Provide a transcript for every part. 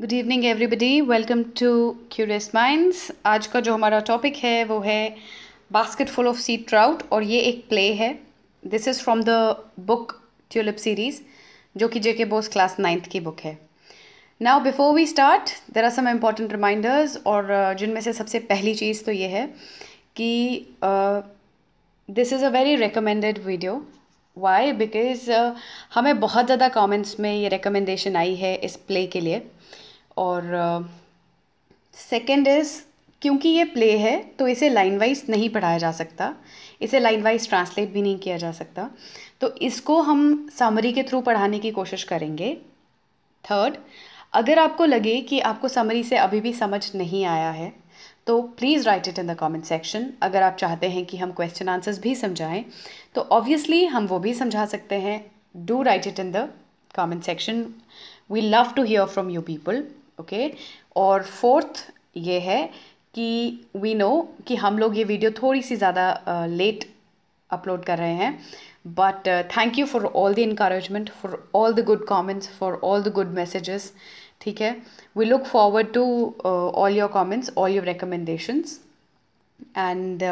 Good evening everybody welcome to Curious Minds आज का जो हमारा टॉपिक है वो है basket full of sea trout और ये एक प्ले है this is from the book Tulip Series जो कि जेके बोस क्लास नाइन्थ की बुक है now before we start there are some important reminders और uh, जिनमें से सबसे पहली चीज़ तो ये है कि this is a very recommended video why because हमें बहुत ज़्यादा कॉमेंट्स में ये रिकमेंडेशन आई है इस प्ले के लिए और सेकेंड इज़ क्योंकि ये प्ले है तो इसे लाइन वाइज नहीं पढ़ाया जा सकता इसे लाइन वाइज ट्रांसलेट भी नहीं किया जा सकता तो इसको हम समरी के थ्रू पढ़ाने की कोशिश करेंगे थर्ड अगर आपको लगे कि आपको समरी से अभी भी समझ नहीं आया है तो please write it in the comment section अगर आप चाहते हैं कि हम क्वेश्चन आंसर्स भी समझाएं तो ऑब्वियसली हम वो भी समझा सकते हैं do write it in the comment section we love to hear from you people okay और फोर्थ ये है कि वी नो कि हम लोग ये वीडियो थोड़ी सी ज़्यादा लेट अपलोड कर रहे हैं but thank you for all the encouragement for all the good comments for all the good messages ठीक है we look forward to all your comments all your recommendations and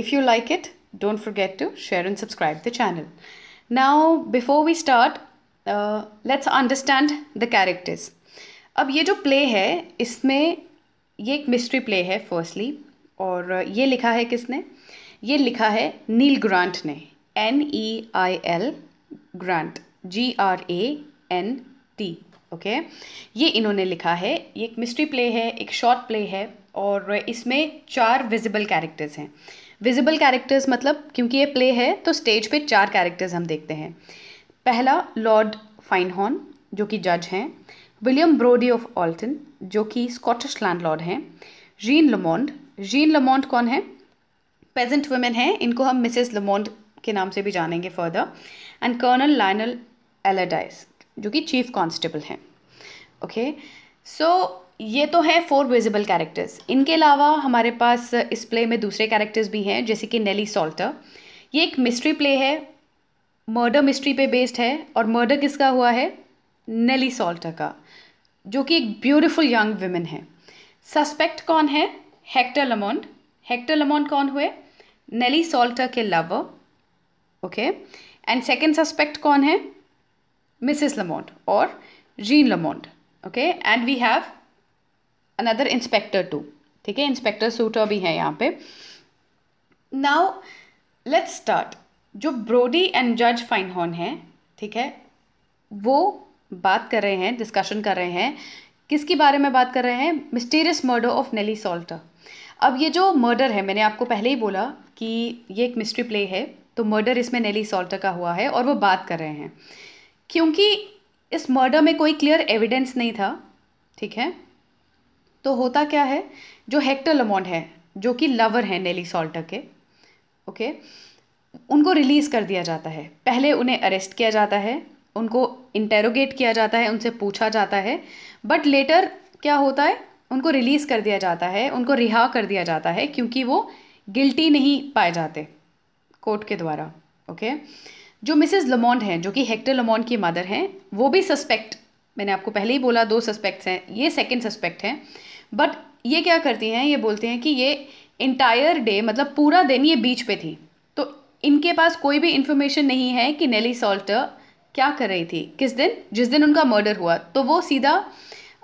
if you like it don't forget to share and subscribe the channel now before we start uh, let's understand the characters अब ये जो play है इसमें ये एक mystery play है firstly और ये लिखा है किसने ये लिखा है नील ग्रांट ने N E I L Grant G R A N T okay ये इन्होंने लिखा है ये एक मिस्ट्री प्ले है एक शॉर्ट प्ले है और इसमें चार विजिबल कैरेक्टर्स हैं विजिबल कैरेक्टर्स मतलब क्योंकि ये प्ले है तो स्टेज पे चार कैरेक्टर्स हम देखते हैं पहला लॉर्ड फाइनहॉर्न जो कि जज हैं विलियम ब्रोडी ऑफ ऑल्टन जो कि स्कॉटिश लैंडलॉर्ड हैं जीन लमोंड जीन लमोंड कौन है पेजेंट वुमेन हैं इनको हम मिसेस लमोंड के नाम से भी जानेंगे further and colonel Lionel Elladice जो कि चीफ कांस्टेबल हैं ओके सो ये तो है फोर विजिबल कैरेक्टर्स इनके अलावा हमारे पास इस प्ले में दूसरे कैरेक्टर्स भी हैं जैसे कि नेली सॉल्टर ये एक मिस्ट्री प्ले है मर्डर मिस्ट्री पे बेस्ड है और मर्डर किसका हुआ है नेली सॉल्टर का जो कि एक ब्यूटीफुल यंग वुमेन है सस्पेक्ट कौन है हेक्टर लमोंड हेक्टर लमोंड कौन हुए नेली सॉल्टर के lover okay and second suspect कौन है मिसेस लमोंड और Jean Lamont okay and we have another inspector too ठीक है इंस्पेक्टर सूटर भी है यहाँ पे नाउ लेट्स स्टार्ट जो ब्रोडी एंड जज फाइनहॉर्न है ठीक है वो बात कर रहे हैं डिस्कशन कर रहे हैं किसकी बारे में बात कर रहे हैं mysterious murder of Nellie Salter अब ये जो मर्डर है मैंने आपको पहले ही बोला कि ये एक मिस्ट्री प्ले है तो मर्डर इसमें नेली सॉल्टर का हुआ है और वो बात कर रहे हैं क्योंकि इस मर्डर में कोई क्लियर एविडेंस नहीं था ठीक है तो होता क्या है जो हेक्टर लमोंड है जो कि लवर हैं नेली सॉल्टर के ओके उनको रिलीज़ कर दिया जाता है पहले उन्हें अरेस्ट किया जाता है उनको इंटेरोगेट किया जाता है उनसे पूछा जाता है बट लेटर क्या होता है उनको रिलीज़ कर दिया जाता है उनको रिहा कर दिया जाता है क्योंकि वो गिल्टी नहीं पाए जाते कोर्ट के द्वारा ओके जो मिसेस लमोंड हैं जो कि हेक्टर लमोंड की मदर हैं वो भी सस्पेक्ट मैंने आपको पहले ही बोला दो सस्पेक्ट्स हैं ये सेकंड सस्पेक्ट हैं बट ये क्या करती हैं ये बोलते हैं कि ये इंटायर डे मतलब पूरा दिन ये बीच पे थी तो इनके पास कोई भी इंफॉर्मेशन नहीं है कि नेली सॉल्टर क्या कर रही थी किस दिन जिस दिन उनका मर्डर हुआ तो वो सीधा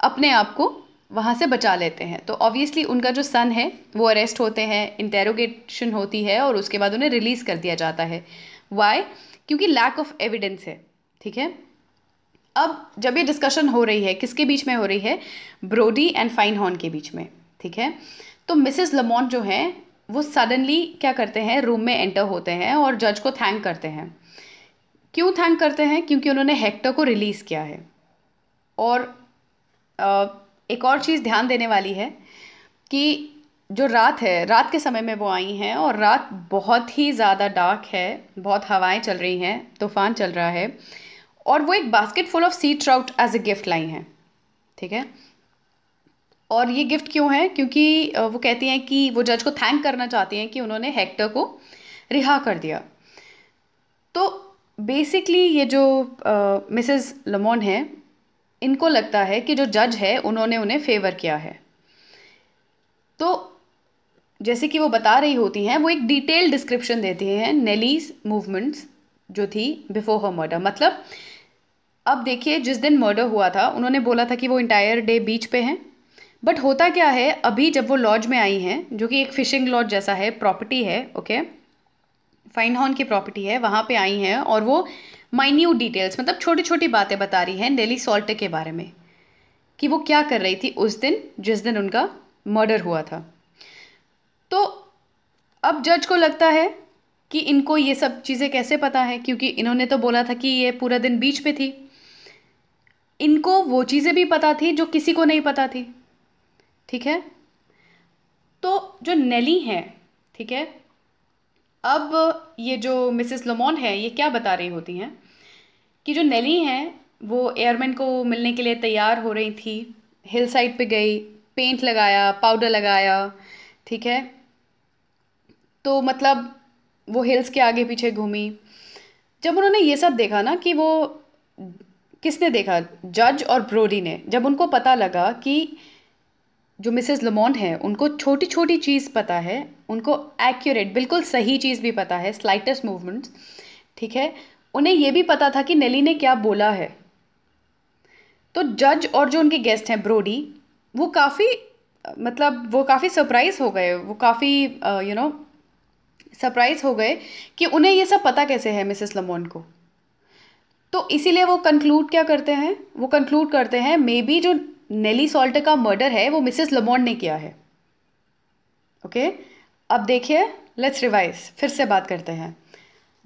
अपने आप को वहाँ से बचा लेते हैं तो ऑब्वियसली उनका जो सन है वो अरेस्ट होते हैं इंटेरोगेशन होती है और उसके बाद उन्हें रिलीज़ कर दिया जाता है वाई क्योंकि लैक ऑफ एविडेंस है ठीक है अब जब ये डिस्कशन हो रही है किसके बीच में हो रही है ब्रोडी एंड फाइन हॉर्न के बीच में ठीक है तो मिसेस लमोन जो हैं वो सडनली क्या करते हैं रूम में एंटर होते हैं और जज को थैंक करते हैं क्यों थैंक करते हैं क्योंकि उन्होंने हेक्टर को रिलीज़ किया है और एक और चीज़ ध्यान देने वाली है कि जो रात है रात के समय में वो आई हैं और रात बहुत ही ज़्यादा डार्क है बहुत हवाएं चल रही हैं तूफान चल रहा है और वो एक basket full of sea trout as a gift लाई हैं ठीक है और ये गिफ्ट क्यों है क्योंकि वो कहती हैं कि वो जज को थैंक करना चाहती हैं कि उन्होंने हेक्टर को रिहा कर दिया तो बेसिकली ये जो मिसेस लमोन है इनको लगता है कि जो जज है उन्होंने उन्हें फेवर किया है तो जैसे कि वो बता रही होती हैं वो एक डिटेल डिस्क्रिप्शन देती हैं नेलीज मूवमेंट्स जो थी बिफोर हर मर्डर मतलब अब देखिए जिस दिन मर्डर हुआ था उन्होंने बोला था कि वो इंटायर डे बीच पे हैं बट होता क्या है अभी जब वो लॉज में आई हैं जो कि एक फ़िशिंग लॉज जैसा है प्रॉपर्टी है ओके okay? फाइन की प्रॉपर्टी है वहाँ पे आई हैं और वो माइन्यूट डिटेल्स मतलब छोटी छोटी बातें बता रही हैं डेली सॉल्ट के बारे में कि वो क्या कर रही थी उस दिन जिस दिन उनका मर्डर हुआ था तो अब जज को लगता है कि इनको ये सब चीज़ें कैसे पता है क्योंकि इन्होंने तो बोला था कि ये पूरा दिन बीच पे थी इनको वो चीज़ें भी पता थी जो किसी को नहीं पता थी ठीक है तो जो नेली है ठीक है अब ये जो मिसेस लोमोन है ये क्या बता रही होती हैं कि जो नेली हैं वो एयरमैन को मिलने के लिए तैयार हो रही थी हिल साइड पे गई पेंट लगाया पाउडर लगाया ठीक है तो मतलब वो हिल्स के आगे पीछे घूमी जब उन्होंने ये सब देखा ना कि वो किसने देखा जज और ब्रोडी ने जब उनको पता लगा कि जो मिसेस लमोंड हैं उनको छोटी छोटी चीज़ पता है उनको एक्यूरेट बिल्कुल सही चीज़ भी पता है स्लाइटेस्ट मूवमेंट्स ठीक है उन्हें यह भी पता था कि नली ने क्या बोला है तो जज और जो उनके गेस्ट हैं ब्रोडी वो काफ़ी मतलब वो काफ़ी सरप्राइज हो गए वो काफ़ी यू नो सरप्राइज हो गए कि उन्हें ये सब पता कैसे है मिसेस लमोन को तो इसीलिए वो कंक्लूड क्या करते हैं वो कंक्लूड करते हैं मे बी जो नेली सॉल्ट का मर्डर है वो मिसेस लमोन ने किया है ओके okay? अब देखिए लेट्स रिवाइज फिर से बात करते हैं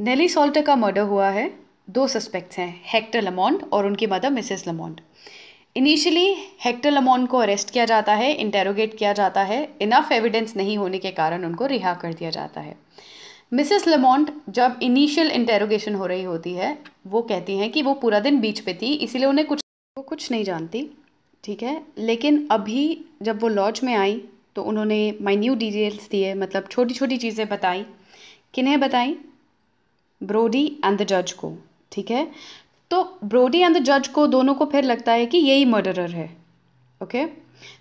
नेली सॉल्ट का मर्डर हुआ है दो सस्पेक्ट्स हैं हेक्टर लमोंड और उनकी mother Mrs Lamont initially Hector Lamont को अरेस्ट किया जाता है इंटेरोगेट किया जाता है इनफ एविडेंस नहीं होने के कारण उनको रिहा कर दिया जाता है मिसेस लमोंट जब इनिशियल इंटेरोगेशन हो रही होती है वो कहती हैं कि वो पूरा दिन बीच पे थी इसीलिए उन्हें कुछ वो कुछ नहीं जानती ठीक है लेकिन अभी जब वो लॉज में आई तो उन्होंने माइन्यू डिटेल्स दिए मतलब छोटी छोटी चीज़ें बताई किन्हें बताई ब्रोडी एंड द जज को ठीक है तो ब्रोडी एंड द जज को दोनों को फिर लगता है कि यही मर्डरर है ओके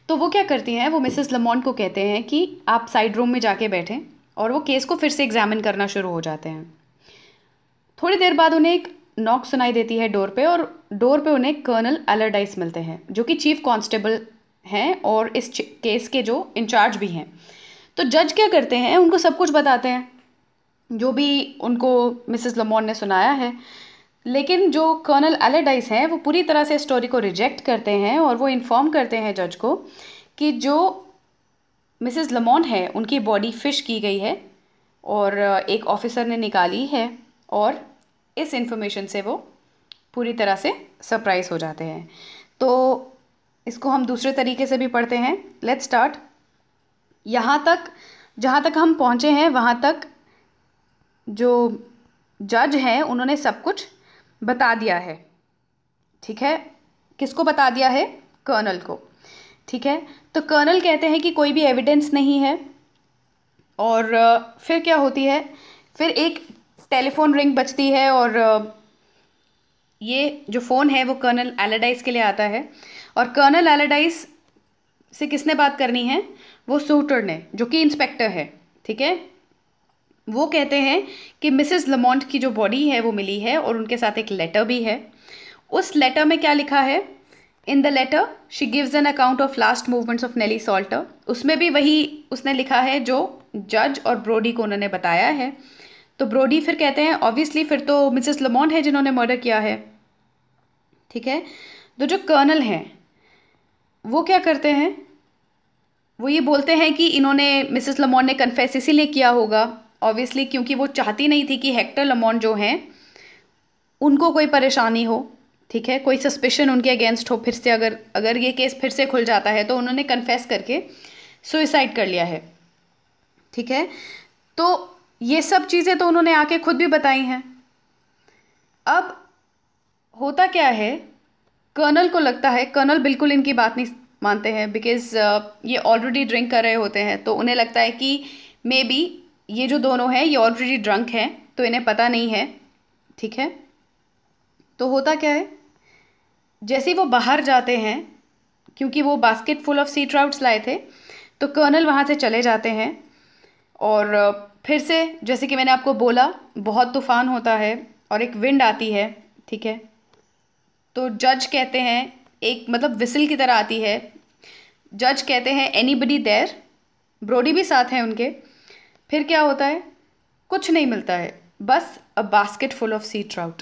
तो वो क्या करती हैं वो मिसेस लमोंट को कहते हैं कि आप साइड रूम में जाके बैठें और वो केस को फिर से एग्जामिन करना शुरू हो जाते हैं थोड़ी देर बाद उन्हें एक नॉक सुनाई देती है डोर पे और डोर पे उन्हें कर्नल अलरडाइस मिलते हैं जो कि चीफ कांस्टेबल हैं और इस केस के जो इंचार्ज भी हैं तो जज क्या करते हैं उनको सब कुछ बताते हैं जो भी उनको मिसेस लमोन ने सुनाया है लेकिन जो कर्नल अलरडाइस हैं वो पूरी तरह से स्टोरी को रिजेक्ट करते हैं और वो इन्फॉर्म करते हैं जज को कि जो मिसेस लमोन है उनकी बॉडी फिश की गई है और एक ऑफिसर ने निकाली है और इस इन्फॉर्मेशन से वो पूरी तरह से सरप्राइज हो जाते हैं तो इसको हम दूसरे तरीके से भी पढ़ते हैं लेट्स स्टार्ट यहाँ तक जहाँ तक हम पहुँचे हैं वहाँ तक जो जज हैं उन्होंने सब कुछ बता दिया है ठीक है किसको बता दिया है कर्नल को ठीक है तो कर्नल कहते हैं कि कोई भी एविडेंस नहीं है और फिर क्या होती है फिर एक टेलीफोन रिंग बजती है और ये जो फ़ोन है वो कर्नल एलाडाइस के लिए आता है और कर्नल एलाडाइस से किसने बात करनी है वो सूटर ने जो कि इंस्पेक्टर है ठीक है वो कहते हैं कि मिसेस लमोंट की जो बॉडी है वो मिली है और उनके साथ एक लेटर भी है उस लेटर में क्या लिखा है in the letter she gives an account of last movements of Nellie Salter उसमें भी वही उसने लिखा है जो जज और ब्रोडी को उन्होंने बताया है तो ब्रोडी फिर कहते हैं ऑब्वियसली फिर तो मिसेस लमोंट है जिन्होंने मर्डर किया है ठीक है तो जो कर्नल हैं वो क्या करते हैं वो ये बोलते हैं कि इन्होंने मिसेस लमोन ने कन्फेस इसीलिए किया होगा ऑब्वियसली क्योंकि वो चाहती नहीं थी कि हेक्टर लमोन जो हैं उनको कोई परेशानी हो ठीक है कोई सस्पेशन उनके अगेंस्ट हो फिर से अगर अगर ये केस फिर से खुल जाता है तो उन्होंने कन्फेस करके सुइसाइड कर लिया है ठीक है तो ये सब चीज़ें तो उन्होंने आके खुद भी बताई हैं अब होता क्या है कर्नल को लगता है कर्नल बिल्कुल इनकी बात नहीं मानते हैं बिकॉज uh, ये ऑलरेडी ड्रिंक कर रहे होते हैं तो उन्हें लगता है कि मे बी ये जो दोनों हैं ये ऑलरेडी ड्रंक हैं तो इन्हें पता नहीं है ठीक है तो होता क्या है जैसे ही वो बाहर जाते हैं क्योंकि वो basket full of sea trouts लाए थे तो कर्नल वहाँ से चले जाते हैं और uh, फिर से जैसे कि मैंने आपको बोला बहुत तूफ़ान होता है और एक विंड आती है ठीक है तो जज कहते हैं एक मतलब विसिल की तरह आती है जज कहते हैं एनी बडी देर ब्रोडी भी साथ हैं उनके फिर क्या होता है कुछ नहीं मिलता है बस a basket full of sea trout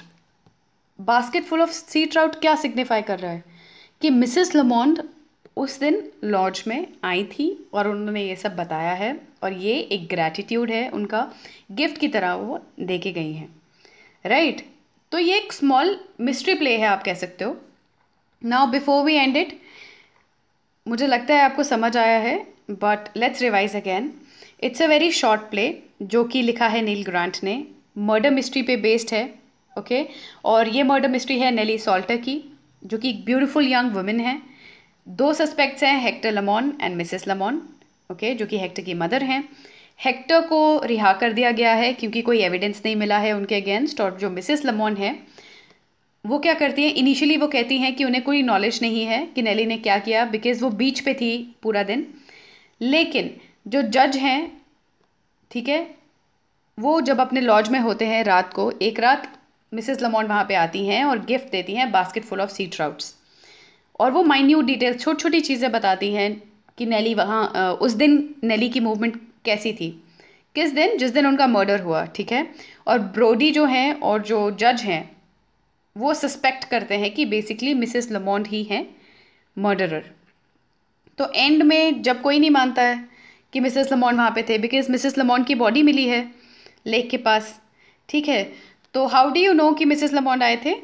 basket full of sea trout क्या सिग्निफाई कर रहा है कि मिसेस लमोंड उस दिन लॉज में आई थी और उन्होंने ये सब बताया है और ये एक ग्रैटिट्यूड है उनका गिफ्ट की तरह वो के गई हैं राइट right? तो ये एक स्मॉल मिस्ट्री प्ले है आप कह सकते हो now before we end it मुझे लगता है आपको समझ आया है but let's revise again it's a very short play जो कि लिखा है नील ग्रांट ने मर्डर मिस्ट्री पे बेस्ड है ओके okay? और ये मर्डर मिस्ट्री है नेली सॉल्टर की जो कि एक ब्यूटिफुल यंग वुमेन है दो सस्पेक्ट्स हैं Hector Lamon and Mrs Lamon okay जो कि हेक्टर की मदर हैं हेक्टर को रिहा कर दिया गया है क्योंकि कोई एविडेंस नहीं मिला है उनके अगेंस्ट और जो मिसेस लमोन है वो क्या करती हैं इनिशियली वो कहती हैं कि उन्हें कोई नॉलेज नहीं है कि नैली ने क्या किया बिकॉज वो बीच पे थी पूरा दिन लेकिन जो जज हैं ठीक है वो जब अपने लॉज में होते हैं रात को एक रात मिसेस लमोन वहाँ पे आती हैं और गिफ्ट देती हैं basket full of sea trouts और वो माइन्यूट डिटेल्स छोटी छोटी चीज़ें बताती हैं कि नैली वहाँ उस दिन नैली की मूवमेंट कैसी थी किस दिन जिस दिन उनका मर्डर हुआ ठीक है और ब्रोडी जो हैं और जो जज हैं वो सस्पेक्ट करते हैं कि बेसिकली मिसेस लमोंड ही हैं मर्डरर तो एंड में जब कोई नहीं मानता है कि मिसेस लमोंड वहाँ पे थे बिकॉज मिसेस लमोंड की बॉडी मिली है लेक के पास ठीक है तो हाउ डू यू नो कि मिसेस लमोंड आए थे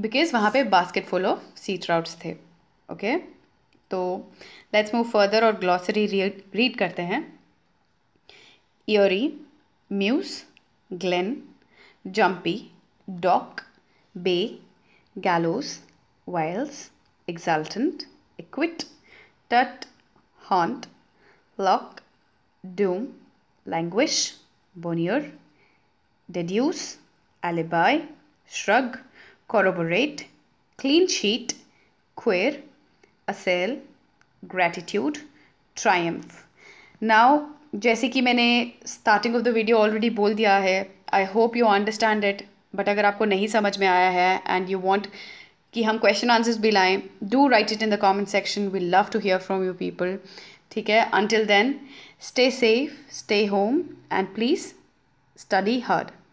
बिकॉज वहाँ पे basket full of sea trouts थे ओके okay? तो लेट्स मूव फर्दर और ग्लॉसरी रीड करते हैं eerie muse glen jumpy dock bay gallows wiles exultant acquit tut haunt loch doom languish bonnier deduce alibi shrug corroborate clean sheet queer assail gratitude triumph now जैसे कि मैंने starting of the video already बोल दिया है I hope you understand it but अगर आपको नहीं समझ में आया है एंड यू वॉन्ट कि हम क्वेश्चन आंसर्स भी लाएँ do write it in the comment section we love to hear from you people ठीक है until then stay safe stay home and please study hard